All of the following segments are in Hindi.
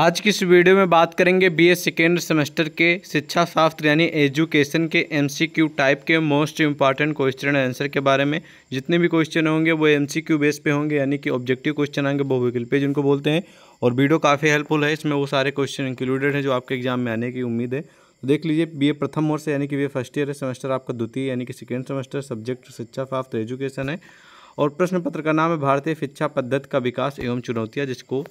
आज की इस वीडियो में बात करेंगे बीए सेकेंड सेमेस्टर के शिक्षा शास्त्र यानी एजुकेशन के एमसीक्यू टाइप के मोस्ट इंपॉर्टेंट क्वेश्चन आंसर के बारे में जितने भी क्वेश्चन होंगे वो एमसीक्यू बेस पे होंगे यानी कि ऑब्जेक्टिव क्वेश्चन आएंगे बहुविकल जिनको बोलते हैं और वीडियो काफ़ी हेल्पफुल है इसमें वो सारे क्वेश्चन इंक्लूडेड हैं जो आपके एग्जाम में आने की उम्मीद है तो देख लीजिए बी प्रथम वर्ष यानी कि बी फर्स्ट ईयर है सेमेस्टर आपका द्वितीय यानी कि सेकेंड सेमेस्टर सब्जेक्ट शिक्षा शास्त्र एजुकेशन है और प्रश्न पत्र का नाम है भारतीय शिक्षा पद्धति का विकास एवं चुनौतियाँ जिसको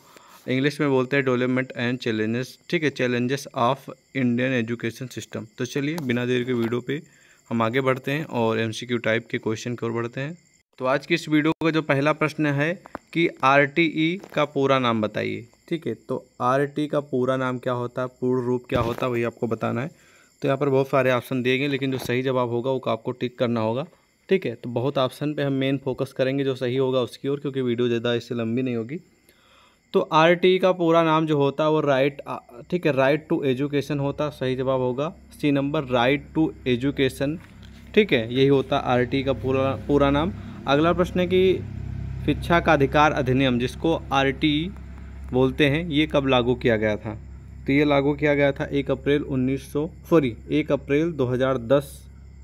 इंग्लिश में बोलते हैं डेवलपमेंट एंड चैलेंजेस ठीक है challenges of Indian education system तो चलिए बिना देर के वीडियो पे हम आगे बढ़ते हैं और एम टाइप के क्वेश्चन की ओर बढ़ते हैं तो आज की इस वीडियो का जो पहला प्रश्न है कि आर e का पूरा नाम बताइए ठीक है तो आर e का पूरा नाम क्या होता है पूर्ण रूप क्या होता है वही आपको बताना है तो यहाँ पर बहुत सारे ऑप्शन दिए गए लेकिन जो सही जवाब होगा वो आपको टिक करना होगा ठीक है तो बहुत ऑप्शन पे हम मेन फोकस करेंगे जो सही होगा उसकी ओर क्योंकि वीडियो ज़्यादा इससे लंबी नहीं होगी तो आर का पूरा नाम जो होता है वो राइट ठीक है राइट टू एजुकेशन होता सही जवाब होगा C number right to education ठीक है यही होता आर का पूरा पूरा नाम अगला प्रश्न है कि शिक्षा का अधिकार अधिनियम जिसको आर बोलते हैं ये कब लागू किया गया था तो ये लागू किया गया था एक अप्रैल 1900 सॉरी एक अप्रैल 2010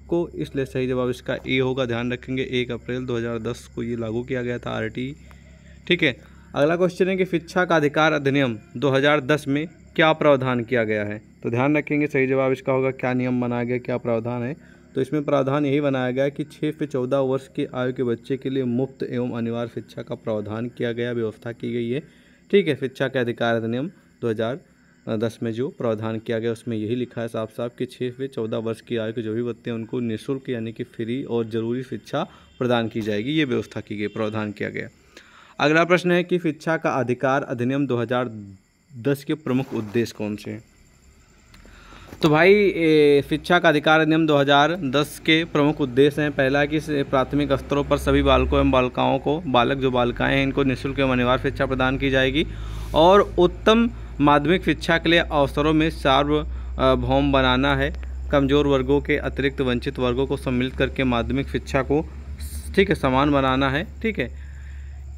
को इसलिए सही जवाब इसका ए होगा ध्यान रखेंगे एक अप्रैल 2010 को ये लागू किया गया था आर ठीक है अगला क्वेश्चन है कि शिक्षा का अधिकार अधिनियम 2010 में क्या प्रावधान किया गया है तो ध्यान रखेंगे सही जवाब इसका होगा क्या नियम बनाया गया क्या प्रावधान है तो इसमें प्रावधान यही बनाया गया कि छः से चौदह वर्ष की आयु के बच्चे के लिए मुफ्त एवं अनिवार्य शिक्षा का प्रावधान किया गया व्यवस्था की गई है ठीक है शिक्षा के अधिकार अधिनियम 2010 में जो प्रावधान किया गया उसमें यही लिखा है साफ साफ कि छः से चौदह वर्ष की आयु के जो भी बच्चे हैं उनको निःशुल्क यानी कि फ्री और ज़रूरी शिक्षा प्रदान की जाएगी ये व्यवस्था की गई प्रावधान किया गया अगला प्रश्न है कि शिक्षा का अधिकार अधिनियम 2010 के प्रमुख उद्देश्य कौन से तो भाई शिक्षा का अधिकार अधिनियम 2010 के प्रमुख उद्देश्य हैं पहला कि प्राथमिक स्तरों पर सभी बालकों एवं बालिकाओं को बालक जो बालिकाएँ हैं इनको निःशुल्क एवं अनिवार्य शिक्षा प्रदान की जाएगी और उत्तम माध्यमिक शिक्षा के लिए अवसरों में सार्वभौम बनाना है कमज़ोर वर्गों के अतिरिक्त वंचित वर्गों को सम्मिलित करके माध्यमिक शिक्षा को ठीक है समान बनाना है ठीक है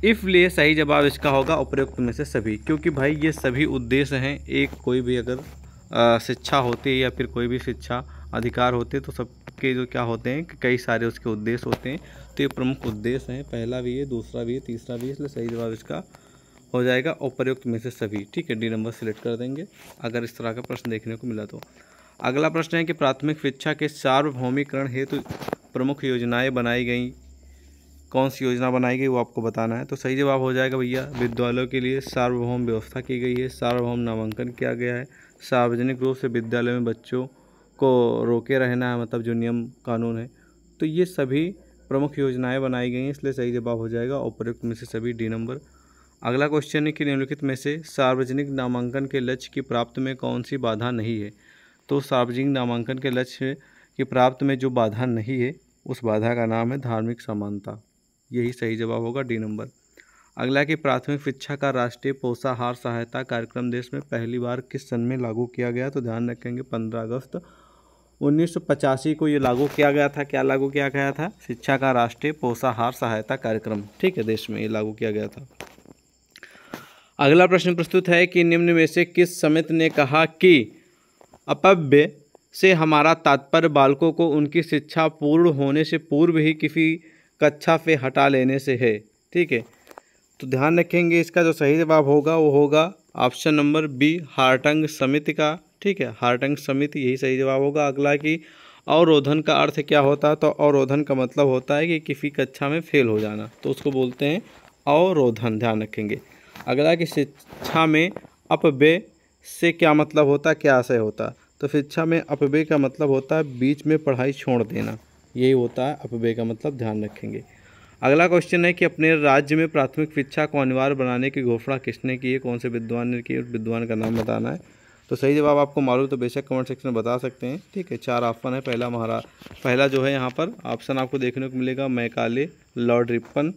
इसलिए सही जवाब इसका होगा उपयुक्त में से सभी क्योंकि भाई ये सभी उद्देश्य हैं एक कोई भी अगर शिक्षा होती है या फिर कोई भी शिक्षा अधिकार होते तो सबके जो क्या होते हैं कि कई सारे उसके उद्देश्य होते हैं तो ये प्रमुख उद्देश्य हैं पहला भी है दूसरा भी है तीसरा भी है इसलिए सही जवाब इसका हो जाएगा उपयुक्त में से सभी ठीक है डी नंबर सेलेक्ट कर देंगे अगर इस तरह का प्रश्न देखने को मिला तो अगला प्रश्न है कि प्राथमिक शिक्षा के सार्वभौमिकरण हेतु प्रमुख योजनाएं बनाई गई कौन सी योजना बनाई गई वो आपको बताना है तो सही जवाब हो जाएगा भैया विद्यालयों के लिए सार्वभौम व्यवस्था की गई है सार्वभौम नामांकन किया गया है सार्वजनिक रूप से विद्यालय में बच्चों को रोके रहना है मतलब जो नियम कानून है तो ये सभी प्रमुख योजनाएं बनाई गई हैं इसलिए सही जवाब हो जाएगा उपयुक्त में से सभी डी नंबर अगला क्वेश्चन है कि निम्नलिखित में से सार्वजनिक नामांकन के लक्ष्य की प्राप्त में कौन सी बाधा नहीं है तो सार्वजनिक नामांकन के लक्ष्य की प्राप्त में जो बाधा नहीं है उस बाधा का नाम है धार्मिक समानता यही सही जवाब होगा डी नंबर अगला कि प्राथमिक शिक्षा का राष्ट्रीय पोषाहार सहायता कार्यक्रम देश में पहली बार किस सन में लागू किया गया तो ध्यान रखेंगे पंद्रह अगस्त उन्नीस को ये लागू किया गया था क्या लागू किया गया था शिक्षा का राष्ट्रीय पोषाहार सहायता कार्यक्रम ठीक है देश में ये लागू किया गया था अगला प्रश्न प्रस्तुत है कि निम्न में से किस समिति ने कहा कि अपव्य से हमारा तात्पर्य बालकों को उनकी शिक्षा पूर्ण होने से पूर्व ही किसी कक्षा पे हटा लेने से है ठीक है तो ध्यान रखेंगे इसका जो सही जवाब होगा वो होगा ऑप्शन नंबर बी हार्टंग समिति का ठीक है हार्टंग समिति यही सही जवाब होगा अगला कि अवरोधन का अर्थ क्या होता है तो अवरोधन का मतलब होता है कि किसी कक्षा में फेल हो जाना तो उसको बोलते हैं अवरोधन ध्यान रखेंगे अगला कि शिक्षा में अपव्य से क्या मतलब होता है क्या आशय होता तो शिक्षा में अपव्य का मतलब होता है बीच में पढ़ाई छोड़ देना यही होता है अपव्यय का मतलब ध्यान रखेंगे अगला क्वेश्चन है कि अपने राज्य में प्राथमिक शिक्षा को अनिवार्य बनाने की घोषणा किसने की है कौन से विद्वान ने की विद्वान का नाम बताना है तो सही जवाब आपको मालूम तो बेशक कमेंट सेक्शन में बता सकते हैं ठीक है चार ऑप्शन है पहला महारा पहला जो है यहाँ पर ऑप्शन आपको देखने को मिलेगा मैकाले लॉर्ड रिपन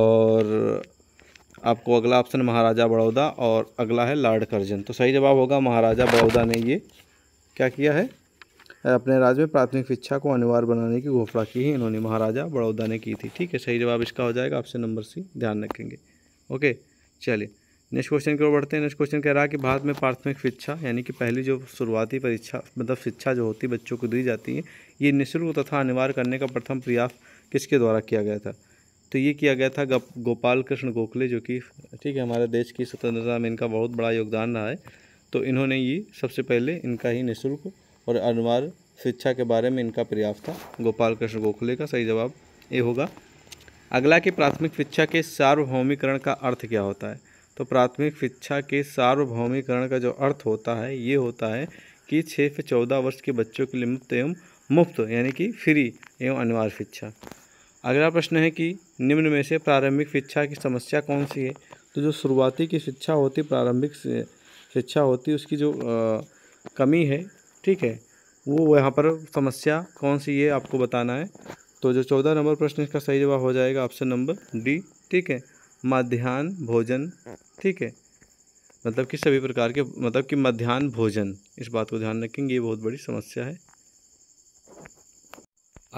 और आपको अगला ऑप्शन महाराजा बड़ौदा और अगला है लॉर्ड कर्जन तो सही जवाब होगा महाराजा बड़ौदा ने ये क्या किया है अपने राज्य में प्राथमिक शिक्षा को अनिवार्य बनाने की घोषणा की है इन्होंने महाराजा बड़ौदा ने की थी ठीक है सही जवाब इसका हो जाएगा ऑप्शन नंबर सी ध्यान रखेंगे ओके चलिए नेक्स्ट क्वेश्चन की ओर बढ़ते हैं नेक्स्ट क्वेश्चन कह रहा है कि भारत में प्राथमिक शिक्षा यानी कि पहली जो शुरुआती परीक्षा मतलब शिक्षा जो होती है बच्चों को दी जाती है ये निःशुल्क तथा अनिवार्य करने का प्रथम प्रयास किसके द्वारा किया गया था तो ये किया गया था गोपाल कृष्ण गोखले जो कि ठीक है हमारे देश की स्वतंत्रता में इनका बहुत बड़ा योगदान रहा है तो इन्होंने ये सबसे पहले इनका ही निःशुल्क और अनिवार्य शिक्षा के बारे में इनका प्रयास था गोपाल कृष्ण गोखले का सही जवाब ये होगा अगला कि प्राथमिक शिक्षा के सार्वभौमिकरण का अर्थ क्या होता है तो प्राथमिक शिक्षा के सार्वभौमिकरण का जो अर्थ होता है ये होता है कि छः से चौदह वर्ष के बच्चों के लिए मुफ्त एवं मुफ्त यानी कि फ्री एवं अनिवार्य शिक्षा अगला प्रश्न है कि निम्न में से प्रारंभिक शिक्षा की समस्या कौन सी है तो जो शुरुआती की शिक्षा होती प्रारंभिक शिक्षा होती उसकी जो आ, कमी है ठीक है वो यहाँ पर समस्या कौन सी है आपको बताना है तो जो चौदह नंबर प्रश्न इसका सही जवाब हो जाएगा ऑप्शन नंबर डी ठीक है मध्यान्ह भोजन ठीक है मतलब कि सभी प्रकार के मतलब कि मध्यान्ह भोजन इस बात को ध्यान रखेंगे ये बहुत बड़ी समस्या है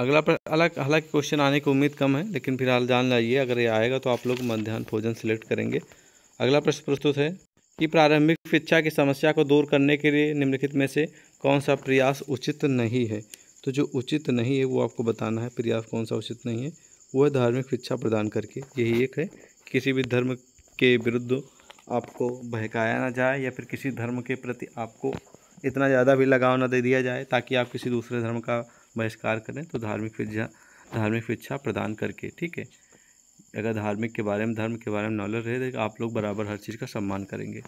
अगला अलग हालांकि क्वेश्चन आने की उम्मीद कम है लेकिन फिलहाल जान लाइए अगर ये आएगा तो आप लोग मध्यान्ह भोजन सिलेक्ट करेंगे अगला प्रश्न प्रस्तुत है कि प्रारंभिक शिक्षा की समस्या को दूर करने के लिए निम्नलिखित में से कौन सा प्रयास उचित नहीं है तो जो उचित नहीं है वो आपको बताना है प्रयास कौन सा उचित नहीं है वो है धार्मिक शिक्षा प्रदान करके यही एक है किसी भी धर्म के विरुद्ध आपको बहकाया ना जाए या फिर किसी धर्म के प्रति आपको इतना ज़्यादा भी लगाव ना दे दिया जाए ताकि आप किसी दूसरे धर्म का बहिष्कार करें तो धार्मिक शिक्षा धार्मिक शिक्षा प्रदान करके ठीक है अगर धार्मिक के बारे में धर्म के बारे में नॉलेज रहे तो आप लोग बराबर हर चीज़ का सम्मान करेंगे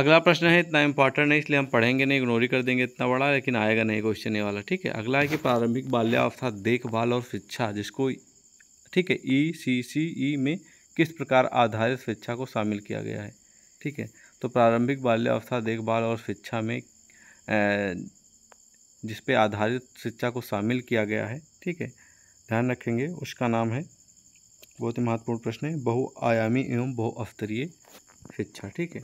अगला प्रश्न है इतना इंपॉर्टेंट है इसलिए हम पढ़ेंगे नहीं इग्नोर कर देंगे इतना बड़ा लेकिन आएगा नहीं क्वेश्चन ये वाला ठीक है अगला है कि प्रारंभिक बाल्यावस्था देखभाल और शिक्षा जिसको ठीक है ई सी सी ई में किस प्रकार आधारित शिक्षा को शामिल किया गया है ठीक है तो प्रारंभिक बाल्यावस्था देखभाल और शिक्षा में जिसपे आधारित शिक्षा को शामिल किया गया है ठीक है ध्यान रखेंगे उसका नाम है बहुत ही महत्वपूर्ण प्रश्न है बहुआयामी एवं बहुअस्तरीय शिक्षा ठीक है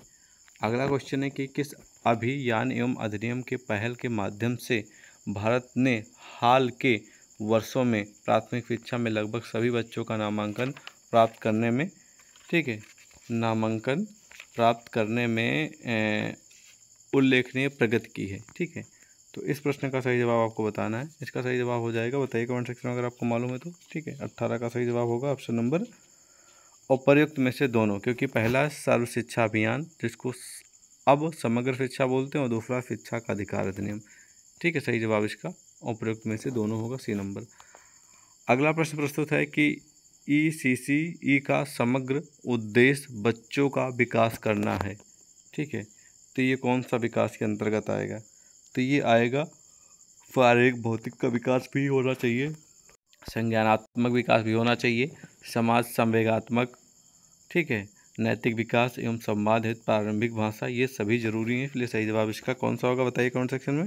अगला क्वेश्चन है कि किस अभियान एवं अधिनियम के पहल के माध्यम से भारत ने हाल के वर्षों में प्राथमिक शिक्षा में लगभग सभी बच्चों का नामांकन प्राप्त करने में ठीक है नामांकन प्राप्त करने में उल्लेखनीय प्रगति की है ठीक है तो इस प्रश्न का सही जवाब आपको बताना है इसका सही जवाब हो जाएगा बताइए कमेंट सेक्शन में अगर आपको मालूम है तो ठीक है अट्ठारह का सही जवाब होगा ऑप्शन नंबर उपर्युक्त में से दोनों क्योंकि पहला सर्व शिक्षा अभियान जिसको अब समग्र शिक्षा बोलते हैं और दूसरा शिक्षा का अधिकार अधिनियम ठीक है सही जवाब इसका उपयुक्त में से दोनों होगा सी नंबर अगला प्रश्न प्रस्तुत है कि ई सी सी ई का समग्र उद्देश्य बच्चों का विकास करना है ठीक है तो ये कौन सा विकास के अंतर्गत आएगा तो ये आएगा शारीरिक भौतिक का विकास भी होना चाहिए संज्ञानात्मक विकास भी होना चाहिए समाज संवेगात्मक ठीक है नैतिक विकास एवं संवाद हित प्रारंभिक भाषा ये सभी जरूरी हैं इसलिए सही जवाब इसका कौन सा होगा बताइए कमेंट सेक्शन में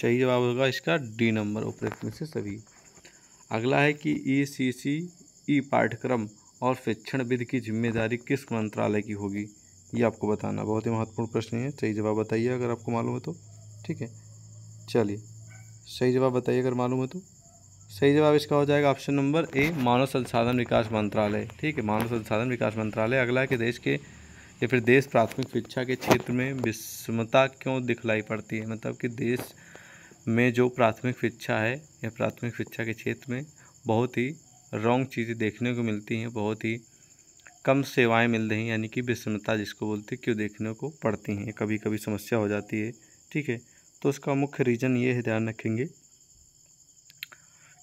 सही जवाब होगा इसका डी नंबर उपरोक्त में से सभी अगला है कि ई सी सी ई पाठ्यक्रम और शिक्षण विधि की जिम्मेदारी किस मंत्रालय की होगी ये आपको बताना बहुत ही महत्वपूर्ण प्रश्न है सही जवाब बताइए अगर आपको मालूम है तो ठीक है चलिए सही जवाब बताइए अगर मालूम है तो सही जवाब इसका हो जाएगा ऑप्शन नंबर ए मानव संसाधन विकास मंत्रालय ठीक है मानव संसाधन विकास मंत्रालय अगला है कि देश के या फिर देश प्राथमिक शिक्षा के क्षेत्र में विषमता क्यों दिखलाई पड़ती है मतलब कि देश में जो प्राथमिक शिक्षा है या प्राथमिक शिक्षा के क्षेत्र में बहुत ही रॉन्ग चीज़ें देखने को मिलती हैं बहुत ही कम सेवाएं मिल रही हैं यानी कि विषमता जिसको बोलते हैं क्यों देखने को पड़ती हैं कभी कभी समस्या हो जाती है ठीक है तो उसका मुख्य रीज़न ये है ध्यान रखेंगे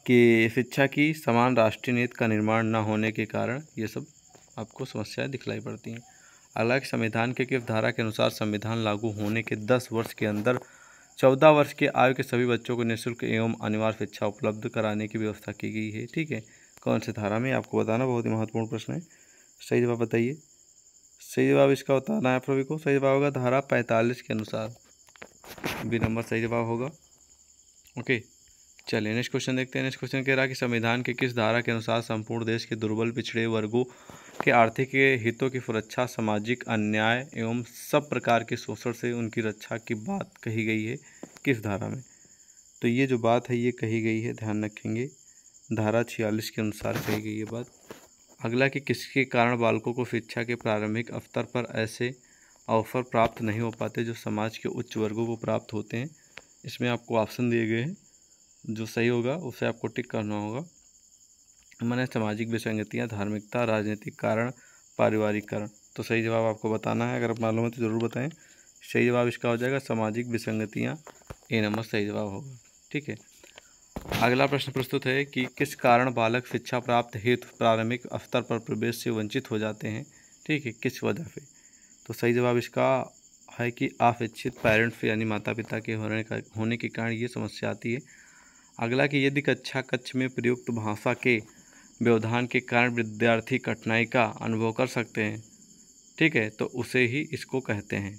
कि शिक्षा की समान राष्ट्रीय नीति का निर्माण न होने के कारण ये सब आपको समस्याएं दिखलाई पड़ती हैं अलग संविधान के किस धारा के अनुसार संविधान लागू होने के दस वर्ष के अंदर चौदह वर्ष के आयु के सभी बच्चों को निःशुल्क एवं अनिवार्य शिक्षा उपलब्ध कराने की व्यवस्था की गई है ठीक है कौन से धारा में आपको बताना बहुत ही महत्वपूर्ण प्रश्न है सही जवाब बताइए सही जवाब इसका बताना है आप सभी को सही जवाब होगा धारा पैंतालीस के अनुसार बी नंबर सही जवाब होगा ओके चलिए नेक्स्ट क्वेश्चन देखते हैं नेक्स्ट क्वेश्चन कह रहा है कि संविधान के किस धारा के अनुसार संपूर्ण देश के दुर्बल पिछड़े वर्गों के आर्थिक हितों की सुरक्षा सामाजिक अन्याय एवं सब प्रकार के शोषण से उनकी रक्षा की बात कही गई है किस धारा में तो ये जो बात है ये कही गई है ध्यान रखेंगे धारा छियालीस के अनुसार कही गई ये बात अगला कि किसके कारण बालकों को शिक्षा के प्रारंभिक अवतर पर ऐसे अवसर प्राप्त नहीं हो पाते जो समाज के उच्च वर्गों को प्राप्त होते हैं इसमें आपको ऑप्शन दिए गए हैं जो सही होगा उसे आपको टिक करना होगा मैंने सामाजिक विसंगतियाँ धार्मिकता राजनीतिक कारण पारिवारिक कारण तो सही जवाब आपको बताना है अगर आप मालूम है तो ज़रूर बताएं सही जवाब इसका हो जाएगा सामाजिक विसंगतियाँ ए नंबर सही जवाब होगा ठीक है अगला प्रश्न प्रस्तुत है कि किस कारण बालक शिक्षा प्राप्त हेतु प्रारंभिक स्तर पर प्रवेश से वंचित हो जाते हैं ठीक है किस वजह से तो सही जवाब इसका है कि अशिक्षित पेरेंट्स यानी माता पिता के होने का होने के कारण ये समस्या आती है अगला कि यदि कक्षा कक्ष में प्रयुक्त भाषा के व्यवधान के कारण विद्यार्थी कठिनाई का अनुभव कर सकते हैं ठीक है तो उसे ही इसको कहते हैं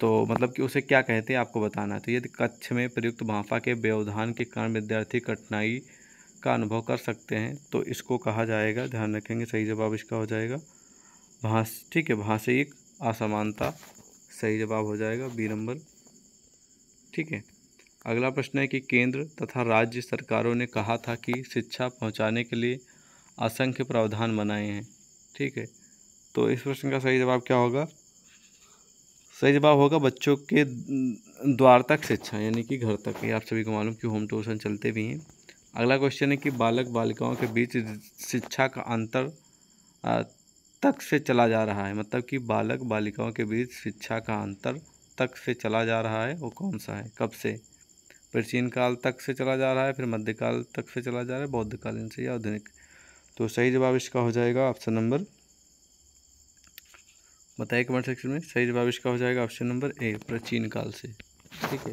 तो मतलब कि उसे क्या कहते हैं आपको बताना है तो यदि कक्ष में प्रयुक्त भाषा के व्यवधान के कारण विद्यार्थी कठिनाई का अनुभव कर सकते हैं तो इसको कहा जाएगा ध्यान रखेंगे सही जवाब इसका हो जाएगा भाष ठीक है भाषिक असमानता सही जवाब हो जाएगा बी नंबर ठीक है अगला प्रश्न है कि केंद्र तथा राज्य सरकारों ने कहा था कि शिक्षा पहुंचाने के लिए असंख्य प्रावधान बनाए हैं ठीक है तो इस प्रश्न का सही जवाब क्या होगा सही जवाब होगा बच्चों के द्वार तक शिक्षा यानी कि घर तक ये आप सभी को मालूम कि होम ट्यूशन चलते भी हैं अगला क्वेश्चन है कि बालक बालिकाओं के बीच शिक्षा का अंतर तक से चला जा रहा है मतलब कि बालक बालिकाओं के बीच शिक्षा का अंतर तक से चला जा रहा है वो कौन सा है कब से प्राचीन काल तक से चला जा रहा है फिर मध्यकाल तक से चला जा रहा है बौद्धकालीन से या आधुनिक तो सही जवाब इसका हो जाएगा ऑप्शन नंबर बताइए कमेंट सेक्शन में सही जवाब इसका हो जाएगा ऑप्शन नंबर ए प्राचीन काल से ठीक है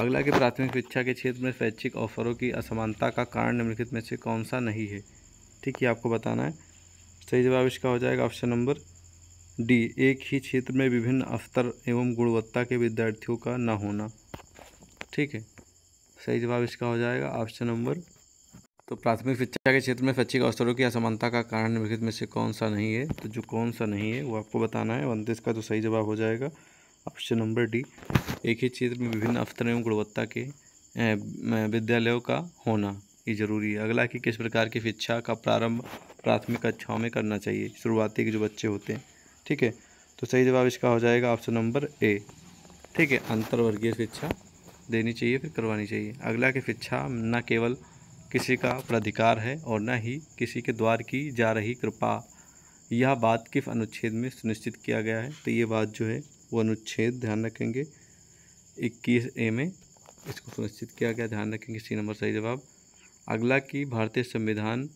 अगला कि प्राथमिक शिक्षा के क्षेत्र में स्वैच्छिक ऑफरों की असमानता का कारण निम्नलिखित में से कौन सा नहीं है ठीक है आपको बताना है सही जवाब इसका हो जाएगा ऑप्शन नंबर डी एक ही क्षेत्र में विभिन्न अवसर एवं गुणवत्ता के विद्यार्थियों का न होना ठीक है सही जवाब इसका हो जाएगा ऑप्शन नंबर तो प्राथमिक शिक्षा के क्षेत्र में शैक्षिक अवसरों की असमानता का कारण निम्नलिखित में से कौन सा नहीं है तो जो कौन सा नहीं है वो आपको बताना है उनतीस का तो सही जवाब हो जाएगा ऑप्शन नंबर डी एक ही क्षेत्र में विभिन्न अवसर एवं गुणवत्ता के विद्यालयों का होना ये जरूरी है अगला कि किस प्रकार की शिक्षा का प्रारंभ प्राथमिक कक्षाओं में करना चाहिए शुरुआती के जो बच्चे होते हैं ठीक है तो सही जवाब इसका हो जाएगा ऑप्शन नंबर ए ठीक है अंतर्वर्गीय शिक्षा देनी चाहिए फिर करवानी चाहिए अगला कि शिक्षा न केवल किसी का प्राधिकार है और न ही किसी के द्वार की जा रही कृपा यह बात किस अनुच्छेद में सुनिश्चित किया गया है तो ये बात जो है वो अनुच्छेद ध्यान रखेंगे इक्कीस ए में इसको सुनिश्चित किया गया ध्यान रखेंगे सी नंबर सही जवाब अगला कि भारतीय संविधान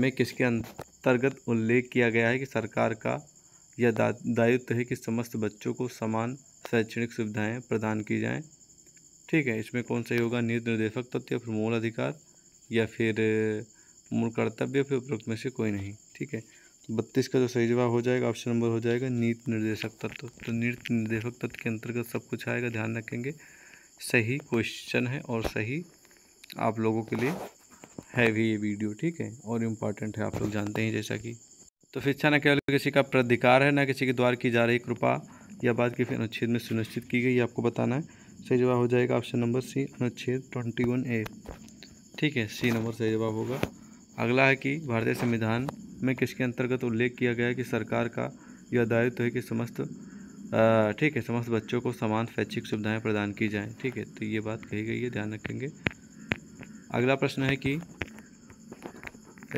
में किसके अंतर्गत उल्लेख किया गया है कि सरकार का यह दायित्व है कि समस्त बच्चों को समान शैक्षणिक सुविधाएं प्रदान की जाएं ठीक है इसमें कौन सा होगा निज निर्देशक तत्व या फिर मूल अधिकार या फिर मूल कर्तव्य फिर उपरोक्त में से कोई नहीं ठीक है तो बत्तीस का जो सही जवाब हो जाएगा ऑप्शन नंबर हो जाएगा नीत निर्देशक तत्व तो नीत निर्देशक तत्व के अंतर्गत सब कुछ आएगा ध्यान रखेंगे सही क्वेश्चन है और सही आप लोगों के लिए है भी ये वीडियो ठीक है और इम्पॉर्टेंट है आप लोग जानते हैं जैसा कि तो शिक्षा न केवल किसी का प्राधिकार है ना किसी के द्वारा की जा रही कृपा या बात की फिर अनुच्छेद में सुनिश्चित की गई आपको बताना है सही जवाब हो जाएगा ऑप्शन नंबर सी अनुच्छेद ट्वेंटी वन ए ठीक है सी नंबर सही जवाब होगा अगला है कि भारतीय संविधान में किसके अंतर्गत उल्लेख किया गया है कि सरकार का यह दायित्व है कि समस्त ठीक है समस्त बच्चों को समान शैक्षिक सुविधाएं प्रदान की जाएं ठीक है तो ये बात कही गई है ध्यान रखेंगे अगला प्रश्न है कि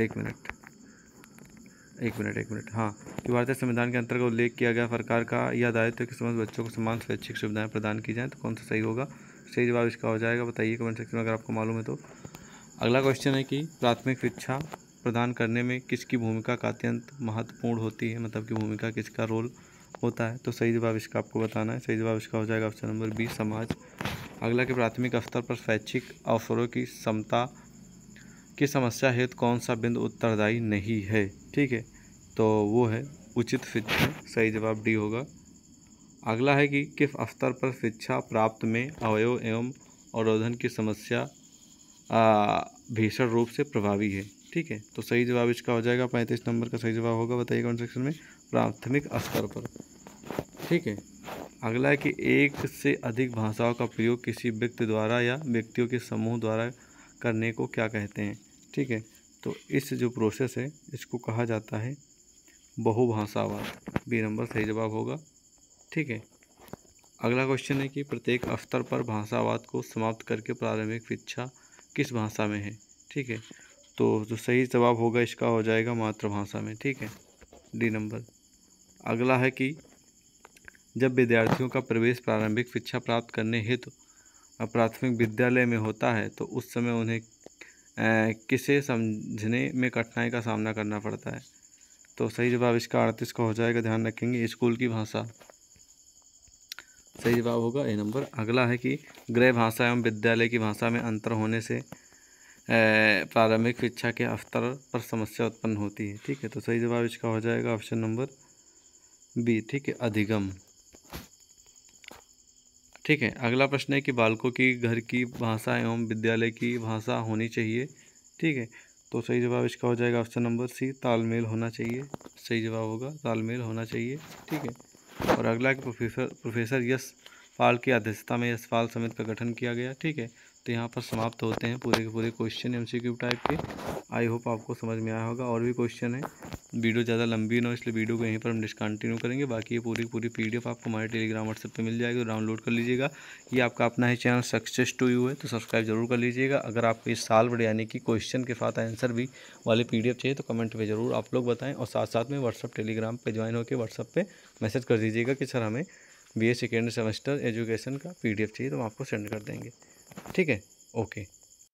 एक मिनट एक मिनट एक मिनट हाँ कि भारतीय संविधान के अंतर्गत उल्लेख किया गया सरकार का यह दायित्व कि समस्त बच्चों को समान स्वैच्छिक सुविधाएं प्रदान की जाएँ तो कौन सा सही होगा सही जवाब इसका हो जाएगा बताइए कमेंट सेक्शन में अगर आपको मालूम है तो अगला क्वेश्चन है कि प्राथमिक शिक्षा प्रदान करने में किसकी भूमिका का अत्यंत महत्वपूर्ण होती है मतलब कि भूमिका किसका रोल होता है तो सही जवाब इसका आपको बताना है सही जवाब इसका हो जाएगा ऑप्शन नंबर बी समाज अगला के प्राथमिक स्तर पर स्वैच्छिक अवसरों की समता की समस्या हेतु कौन सा बिंदु उत्तरदायी नहीं है ठीक है तो वो है उचित शिक्षा सही जवाब डी होगा अगला है कि किस स्तर पर शिक्षा प्राप्त में अवयव एवं अवरोधन की समस्या भीषण रूप से प्रभावी है ठीक है तो सही जवाब इसका हो जाएगा पैंतीस नंबर का सही जवाब होगा बताइए कौन सेक्शन में प्राथमिक स्तर पर ठीक है अगला है कि एक से अधिक भाषाओं का प्रयोग किसी व्यक्ति द्वारा या व्यक्तियों के समूह द्वारा करने को क्या कहते हैं ठीक है तो इस जो प्रोसेस है इसको कहा जाता है बहुभाषावाद बी नंबर सही जवाब होगा ठीक है अगला क्वेश्चन है कि प्रत्येक स्तर पर भाषावाद को समाप्त करके प्रारंभिक शिक्षा किस भाषा में है ठीक है तो जो सही जवाब होगा इसका हो जाएगा मातृभाषा में ठीक है डी नंबर अगला है कि जब विद्यार्थियों का प्रवेश प्रारंभिक शिक्षा प्राप्त करने हेतु तो प्राथमिक विद्यालय में होता है तो उस समय उन्हें किसे समझने में कठिनाई का सामना करना पड़ता है तो सही जवाब इसका अड़तीस का हो जाएगा ध्यान रखेंगे स्कूल की भाषा सही जवाब होगा ए नंबर अगला है कि गृह भाषा एवं विद्यालय की भाषा में अंतर होने से प्रारंभिक शिक्षा के अवतर पर समस्या उत्पन्न होती है ठीक है तो सही जवाब इसका हो जाएगा ऑप्शन नंबर बी ठीक है अधिगम ठीक है अगला प्रश्न है कि बालकों की घर की भाषा एवं विद्यालय की भाषा होनी चाहिए ठीक है तो सही जवाब इसका हो जाएगा ऑप्शन नंबर सी तालमेल होना चाहिए सही जवाब होगा तालमेल होना चाहिए ठीक है और अगला कि प्रोफेसर प्रोफेसर यश पाल की अध्यक्षता में पाल समिति का गठन किया गया ठीक है तो यहाँ पर समाप्त होते हैं पूरे के पूरे क्वेश्चन एमसीक्यू टाइप के आई होप आपको समझ में आया होगा और भी क्वेश्चन है वीडियो ज़्यादा लंबी ना हो इसलिए वीडियो को यहीं पर हम डिस्कंटिन्यू करेंगे बाकी ये पूरी पूरी पी आपको हमारे टेलीग्राम व्हाट्सएप पर मिल जाएगी तो डाउनलोड कर लीजिएगा ये आपका अपना ही चैनल सक्सेस टू यू है तो सब्सक्राइब जरूर कर लीजिएगा अगर आपको इस साल यानी कि क्वेश्चन के साथ आंसर भी वाले पी चाहिए तो कमेंट पर ज़रूर आप लोग बताएँ और साथ साथ में व्हाट्सअप टेलीग्राम पर ज्वाइन होकर व्हाट्सअप पर मैसेज कर दीजिएगा कि सर हमें B A second semester education का पी चाहिए तो हम आपको सेंड कर देंगे ठीक है ओके